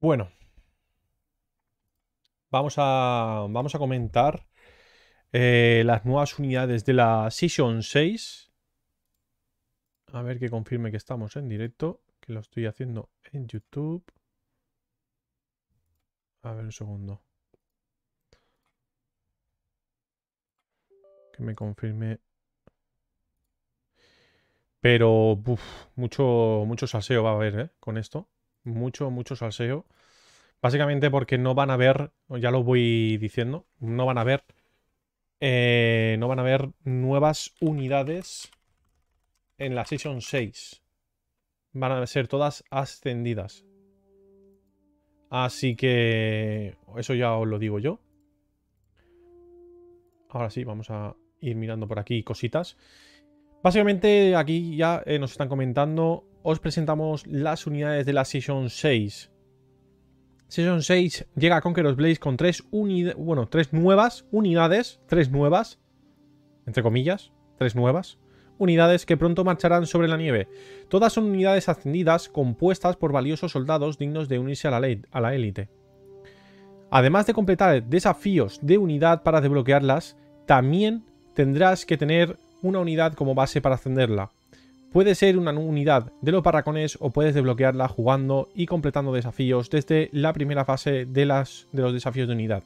Bueno, vamos a, vamos a comentar eh, las nuevas unidades de la sesión 6. A ver que confirme que estamos en directo, que lo estoy haciendo en YouTube. A ver un segundo. Que me confirme. Pero, mucho, mucho salseo va a haber, ¿eh? Con esto. Mucho, mucho salseo. Básicamente porque no van a ver, ya lo voy diciendo, no van a ver, eh, no van a nuevas unidades en la Season 6. Van a ser todas ascendidas. Así que eso ya os lo digo yo. Ahora sí, vamos a ir mirando por aquí cositas. Básicamente aquí ya eh, nos están comentando, os presentamos las unidades de la Season 6. Season 6 llega a Conqueror's Blaze con tres bueno, tres nuevas unidades, tres nuevas, entre comillas, tres nuevas unidades que pronto marcharán sobre la nieve. Todas son unidades ascendidas compuestas por valiosos soldados dignos de unirse a la, a la élite. Además de completar desafíos de unidad para desbloquearlas, también tendrás que tener una unidad como base para ascenderla. Puede ser una unidad de los barracones o puedes desbloquearla jugando y completando desafíos desde la primera fase de, los desafíos de unidad.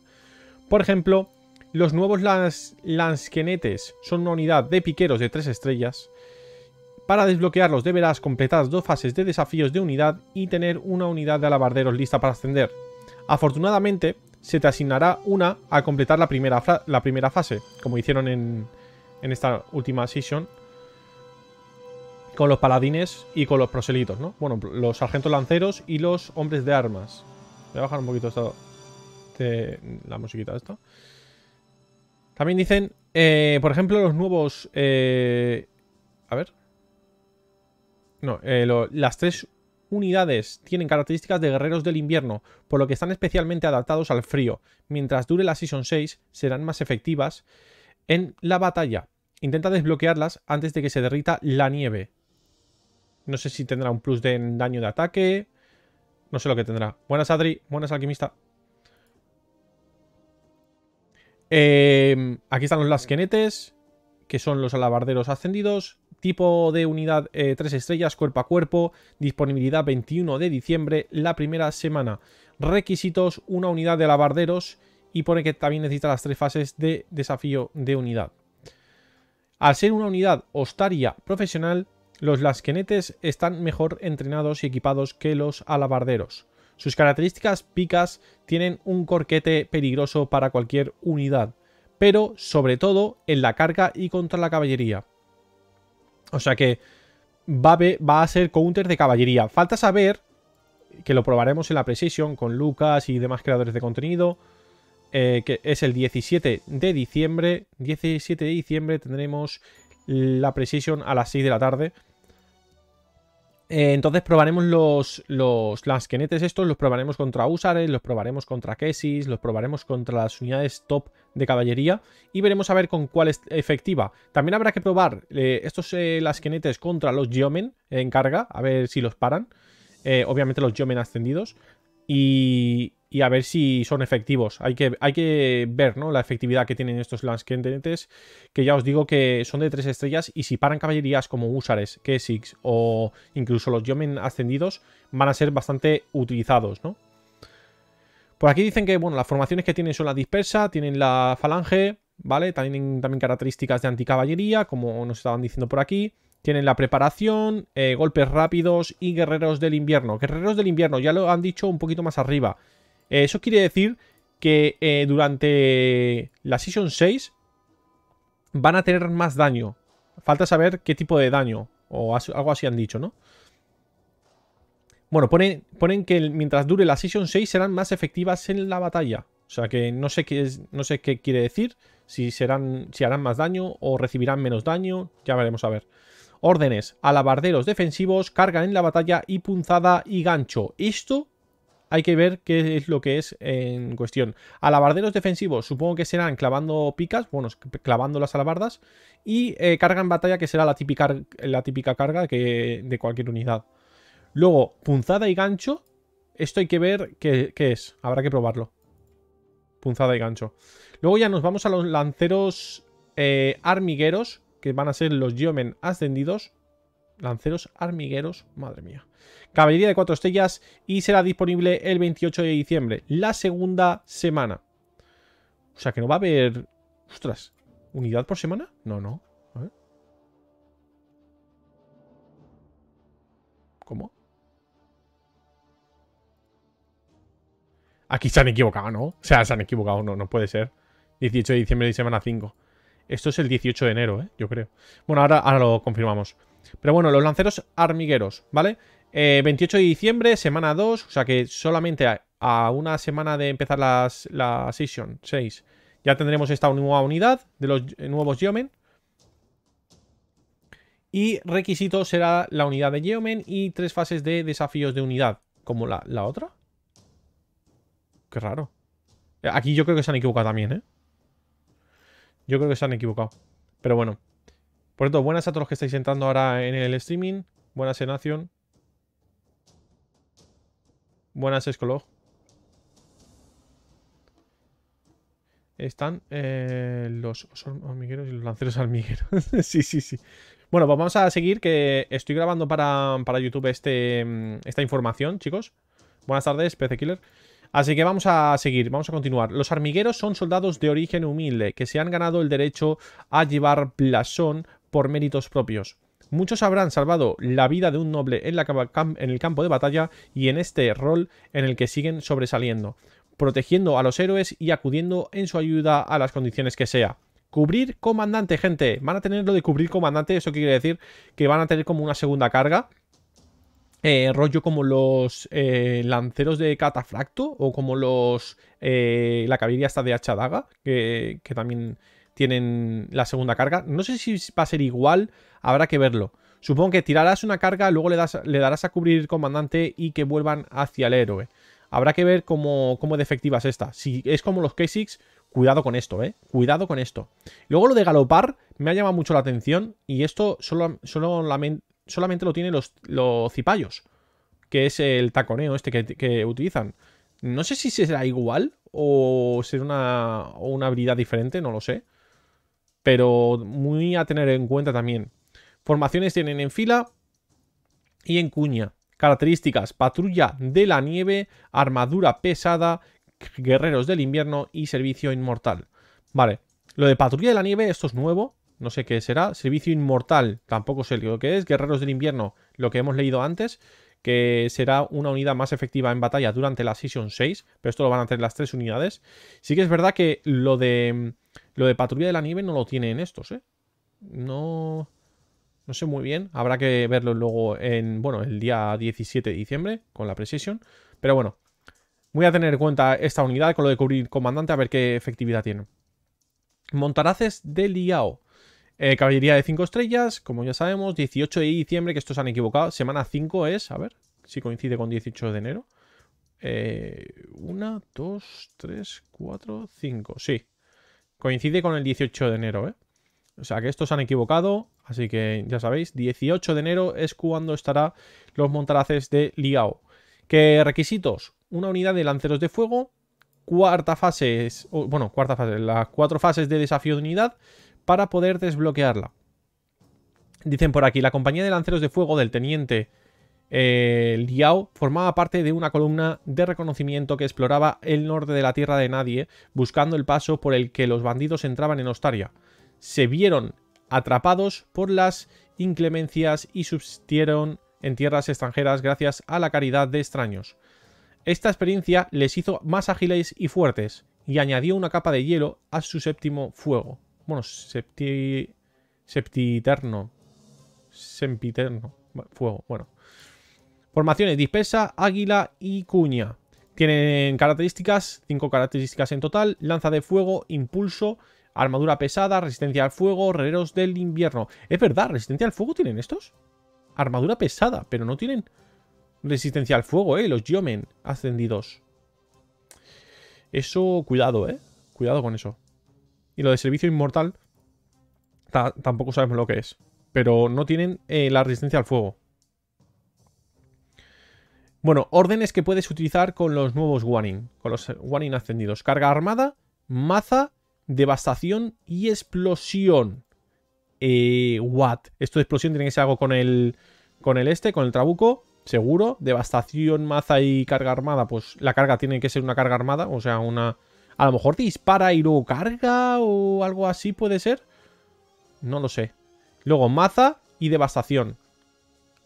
Por ejemplo, los nuevos lansquenetes son una unidad de piqueros de 3 estrellas. Para desbloquearlos deberás completar dos fases de desafíos de unidad y tener una unidad de alabarderos lista para ascender. Afortunadamente, se te asignará una a completar la primera, fase, como hicieron en, en esta última sesión con los paladines y con los proselitos, ¿no? Bueno, los sargentos lanceros y los hombres de armas. Voy a bajar un poquito esta, la musiquita esta. También dicen, eh, por ejemplo, los nuevos... Eh, a ver. No, eh, las tres unidades tienen características de guerreros del invierno, por lo que están especialmente adaptados al frío. Mientras dure la Season 6, serán más efectivas en la batalla. Intenta desbloquearlas antes de que se derrita la nieve. No sé si tendrá un plus de daño de ataque. No sé lo que tendrá. Buenas, Adri. Buenas, alquimista. Em, aquí están los lasquenetes, que son los alabarderos ascendidos. Tipo de unidad 3 eh, estrellas, cuerpo a cuerpo. Disponibilidad 21 de diciembre, la primera semana. Requisitos, una unidad de alabarderos. Y pone que también necesita las tres fases de desafío de unidad. Al ser una unidad hostaria profesional, los lasquenetes están mejor entrenados y equipados que los alabarderos. Sus características picas tienen un corquete peligroso para cualquier unidad, pero sobre todo en la carga y contra la caballería. O sea que va a, ser counter de caballería. Falta saber, que lo probaremos en la Precision con Lucas y demás creadores de contenido, eh, que es el 17 de diciembre. 17 de diciembre tendremos la Precision a las 6 de la tarde. Eh, entonces probaremos los, los lasquenetes estos, los probaremos contra Usares, los probaremos contra Kessis, los probaremos contra las unidades top de caballería y veremos a ver con cuál es efectiva. También habrá que probar eh, estos eh, lasquenetes contra los Geomen en carga, a ver si los paran. obviamente los Geomen ascendidos y, a ver si son efectivos. Hay que, hay que ver la efectividad que tienen estos lands que ya os digo que son de tres estrellas y si paran caballerías como Usares, Kesix o incluso los Yomen ascendidos, van a ser bastante utilizados, Por aquí dicen que, bueno, las formaciones que tienen son la dispersa, tienen la falange, ¿vale? También, también características de anticaballería, como nos estaban diciendo por aquí. Tienen la preparación, eh, golpes rápidos y guerreros del invierno. Guerreros del invierno, ya lo han dicho un poquito más arriba. Eh, eso quiere decir que eh, durante la Season 6 van a tener más daño. Falta saber qué tipo de daño, o algo así han dicho, ¿no? Bueno, ponen, que mientras dure la Season 6 serán más efectivas en la batalla. O sea que no sé qué, no sé qué quiere decir, si, serán, si harán más daño o recibirán menos daño, ya veremos a ver órdenes alabarderos defensivos, carga en la batalla y punzada y gancho. Esto hay que ver qué es lo que es en cuestión. Alabarderos defensivos, supongo que serán clavando picas, bueno, clavando las alabardas, y eh, carga en batalla, que será la típica, la típica carga de cualquier unidad. Luego, punzada y gancho, esto hay que ver qué, qué es, habrá que probarlo. Punzada y gancho. Luego ya nos vamos a los lanceros eh, armigueros, que van a ser los Geomen ascendidos, lanceros armigueros, madre mía. Caballería de cuatro estrellas y será disponible el 28 de diciembre, la segunda semana. O sea que no va a haber... Ostras, ¿unidad por semana? No, no. A ¿Cómo? Aquí se han equivocado, ¿no? O sea, se han equivocado, no, no puede ser. 18 de diciembre de semana 5. Esto es el 18 de enero, ¿eh? yo creo. Bueno, ahora, lo confirmamos. Pero bueno, los lanceros armigueros, ¿vale? 28 eh, de diciembre, semana 2, o sea que solamente a, una semana de empezar la session 6 ya tendremos esta nueva unidad de los eh, nuevos Geomen. Y requisito será la unidad de Geomen y tres fases de desafíos de unidad. ¿Como la, la otra? Qué raro. Aquí yo creo que se han equivocado también, ¿eh? Yo creo que se han equivocado. Pero bueno. Por cierto, buenas a todos los que estáis entrando ahora en el streaming. Buenas acción. Buenas Escolog. Están eh, los hormigueros y los lanceros almigueros. sí, sí, sí. Bueno, pues vamos a seguir que estoy grabando para, YouTube este, mm, esta información, chicos. Buenas tardes, PC Killer. Así que vamos a seguir, vamos a continuar. Los armigueros son soldados de origen humilde que se han ganado el derecho a llevar blasón por méritos propios. Muchos habrán salvado la vida de un noble en, la, en el campo de batalla y en este rol en el que siguen sobresaliendo, protegiendo a los héroes y acudiendo en su ayuda a las condiciones que sea. Cubrir comandante, gente. Van a tener lo de cubrir comandante, eso quiere decir que van a tener como una segunda carga eh, rollo como los eh, lanceros de catafracto o como los eh, la caballería esta de hacha que, que, también tienen la segunda carga. No sé si va a ser igual, habrá que verlo. Supongo que tirarás una carga, luego le, das, le darás a cubrir comandante y que vuelvan hacia el héroe. Habrá que ver cómo, cómo de efectiva es esta. Si es como los k cuidado con esto, ¿eh? Cuidado con esto. Luego lo de galopar me ha llamado mucho la atención y esto solo, solo, solamente lo tienen los, los cipayos, que es el taconeo este que, utilizan. No sé si será igual o será una, una habilidad diferente, no lo sé. Pero muy a tener en cuenta también. Formaciones tienen en fila y en cuña. Características, patrulla de la nieve, armadura pesada, guerreros del invierno y servicio inmortal. Vale, lo de patrulla de la nieve, esto es nuevo no sé qué será. Servicio Inmortal, tampoco sé lo que es. Guerreros del Invierno, lo que hemos leído antes, que será una unidad más efectiva en batalla durante la Session 6, pero esto lo van a tener las tres unidades. Sí que es verdad que lo de, lo de Patrulla de la Nieve no lo tienen estos, ¿eh? No... No sé muy bien, habrá que verlo luego en, bueno, el día 17 de diciembre con la Precision. Pero bueno, voy a tener en cuenta esta unidad con lo de cubrir comandante a ver qué efectividad tiene. Montaraces de Liao. Eh, caballería de 5 estrellas, como ya sabemos, 18 de diciembre, que estos han equivocado. Semana 5 es, a ver, si coincide con 18 de enero. 1, 2, 3, 4, 5, sí. Coincide con el 18 de enero, ¿eh? O sea que estos han equivocado, así que ya sabéis, 18 de enero es cuando estará los montaraces de Liao. ¿Qué requisitos? Una unidad de lanceros de fuego, cuarta fase, es, bueno, cuarta fase, las cuatro fases de desafío de unidad, para poder desbloquearla. Dicen por aquí, la compañía de lanceros de fuego del teniente eh, Liao formaba parte de una columna de reconocimiento que exploraba el norte de la tierra de nadie, buscando el paso por el que los bandidos entraban en Ostaria. Se vieron atrapados por las inclemencias y subsistieron en tierras extranjeras gracias a la caridad de extraños. Esta experiencia les hizo más ágiles y fuertes, y añadió una capa de hielo a su séptimo fuego. Bueno, septi... Septiterno. Sempiterno. Fuego, bueno. Formaciones, dispersa, águila y cuña. Tienen características, cinco características en total. Lanza de fuego, impulso, armadura pesada, resistencia al fuego, herreros del invierno. Es verdad, resistencia al fuego tienen estos. Armadura pesada, pero no tienen resistencia al fuego, ¿eh? Los Yomen ascendidos. Eso, cuidado, ¿eh? Cuidado con eso. Y lo de servicio inmortal tampoco sabemos lo que es. Pero no tienen eh, la resistencia al fuego. Bueno, órdenes que puedes utilizar con los nuevos warning Con los eh, warning ascendidos. Carga armada, maza, devastación y explosión. Eh, what? Esto de explosión tiene que ser algo con el, con el este, con el trabuco. Seguro. Devastación, maza y carga armada. Pues la carga tiene que ser una carga armada. O sea, una a lo mejor dispara y luego carga o algo así puede ser. No lo sé. Luego maza y devastación.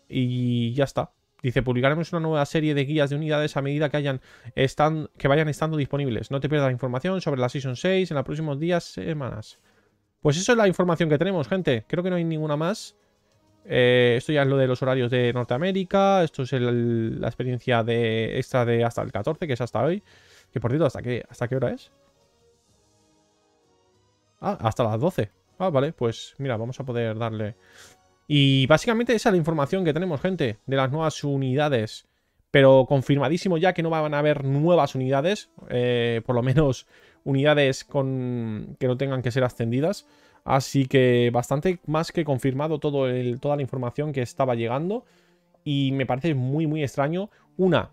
Y ya está. Dice, publicaremos una nueva serie de guías de unidades a medida que, hayan que vayan estando disponibles. No te pierdas la información sobre la Season 6 en los próximos días, semanas. Pues eso es la información que tenemos, gente. Creo que no hay ninguna más. Eh, esto ya es lo de los horarios de Norteamérica. Esto es la experiencia de extra de hasta el 14, que es hasta hoy. Que por cierto, ¿hasta qué, ¿hasta qué hora es? Ah, hasta las 12. Ah, vale, pues mira, vamos a poder darle... Y básicamente esa es la información que tenemos, gente, de las nuevas unidades. Pero confirmadísimo ya que no van a haber nuevas unidades, eh, por lo menos unidades con... que no tengan que ser ascendidas. Así que bastante más que confirmado todo el, toda la información que estaba llegando. Y me parece muy, muy extraño. Una,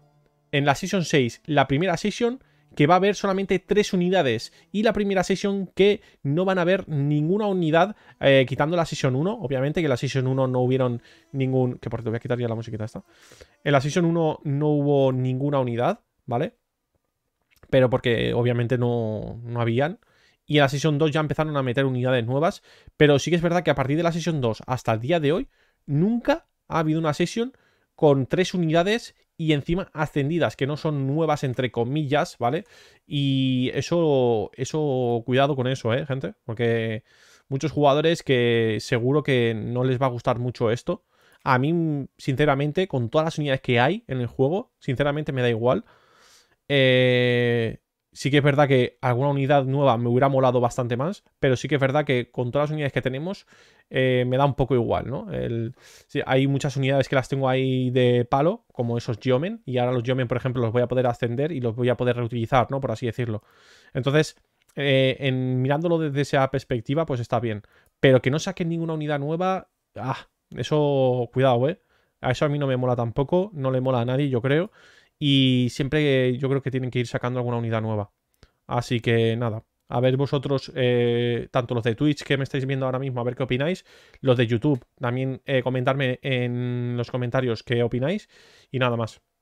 en la Season 6, la primera Season que va a haber solamente tres unidades y la primera sesión que no van a haber ninguna unidad, eh, quitando la sesión 1, obviamente que en la sesión 1 no hubieron ningún... Que por te voy a quitar ya la musiquita esta. En la sesión 1 no hubo ninguna unidad, ¿vale? Pero porque obviamente no, no habían. Y en la sesión 2 ya empezaron a meter unidades nuevas, pero sí que es verdad que a partir de la sesión 2 hasta el día de hoy, nunca ha habido una sesión con tres unidades y encima ascendidas, que no son nuevas entre comillas, ¿vale? Y eso, eso, cuidado con eso, ¿eh, gente? Porque muchos jugadores que seguro que no les va a gustar mucho esto. A mí, sinceramente, con todas las unidades que hay en el juego, sinceramente me da igual. Eh, sí que es verdad que alguna unidad nueva me hubiera molado bastante más, pero sí que es verdad que con todas las unidades que tenemos, eh, me da un poco igual, ¿no? hay muchas unidades que las tengo ahí de palo, como esos Yomen, y ahora los Yomen, por ejemplo, los voy a poder ascender y los voy a poder reutilizar, ¿no? Por así decirlo. Entonces, eh, en, mirándolo desde esa perspectiva, pues está bien. Pero que no saquen ninguna unidad nueva, ah, eso, cuidado, ¿eh? A eso a mí no me mola tampoco, no le mola a nadie, yo creo. Y siempre yo creo que tienen que ir sacando alguna unidad nueva. Así que nada a ver vosotros, eh, tanto los de Twitch que me estáis viendo ahora mismo, a ver qué opináis, los de YouTube, también eh, comentarme en los comentarios qué opináis y nada más.